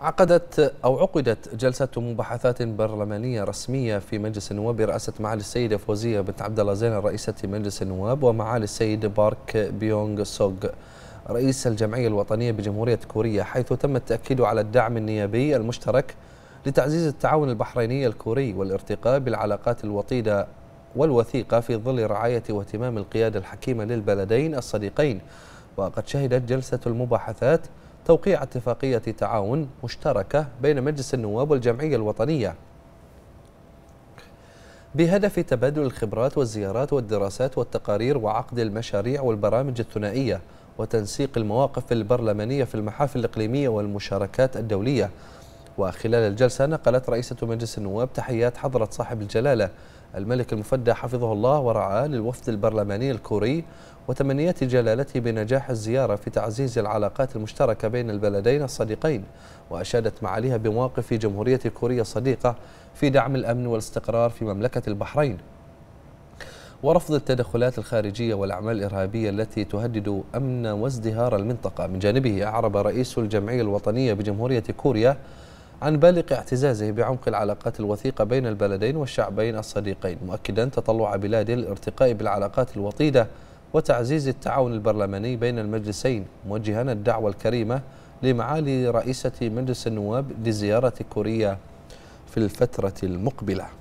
عقدت أو عقدت جلسة مباحثات برلمانية رسمية في مجلس النواب برئاسة معالي السيدة فوزية بنت عبد الله زين رئيسة مجلس النواب ومعالي السيد بارك بيونغ سوغ رئيس الجمعية الوطنية بجمهورية كوريا حيث تم التأكيد على الدعم النيابي المشترك لتعزيز التعاون البحريني الكوري والارتقاء بالعلاقات الوطيدة والوثيقة في ظل رعاية واهتمام القيادة الحكيمة للبلدين الصديقين وقد شهدت جلسة المباحثات توقيع اتفاقية تعاون مشتركة بين مجلس النواب والجمعية الوطنية بهدف تبادل الخبرات والزيارات والدراسات والتقارير وعقد المشاريع والبرامج الثنائية وتنسيق المواقف البرلمانية في المحافل الإقليمية والمشاركات الدولية وخلال الجلسة نقلت رئيسة مجلس النواب تحيات حضرة صاحب الجلالة الملك المفدى حفظه الله ورعاه للوفد البرلماني الكوري وتمنيات جلالته بنجاح الزيارة في تعزيز العلاقات المشتركة بين البلدين الصديقين وأشادت معاليها بمواقف جمهورية كوريا الصديقة في دعم الأمن والاستقرار في مملكة البحرين ورفض التدخلات الخارجية والأعمال الإرهابية التي تهدد أمن وازدهار المنطقة من جانبه أعرب رئيس الجمعية الوطنية بجمهورية كوريا عن بالغ اعتزازه بعمق العلاقات الوثيقة بين البلدين والشعبين الصديقين مؤكدا تطلع بلاده للارتقاء بالعلاقات الوطيدة وتعزيز التعاون البرلماني بين المجلسين موجها الدعوة الكريمة لمعالي رئيسة مجلس النواب لزيارة كوريا في الفترة المقبلة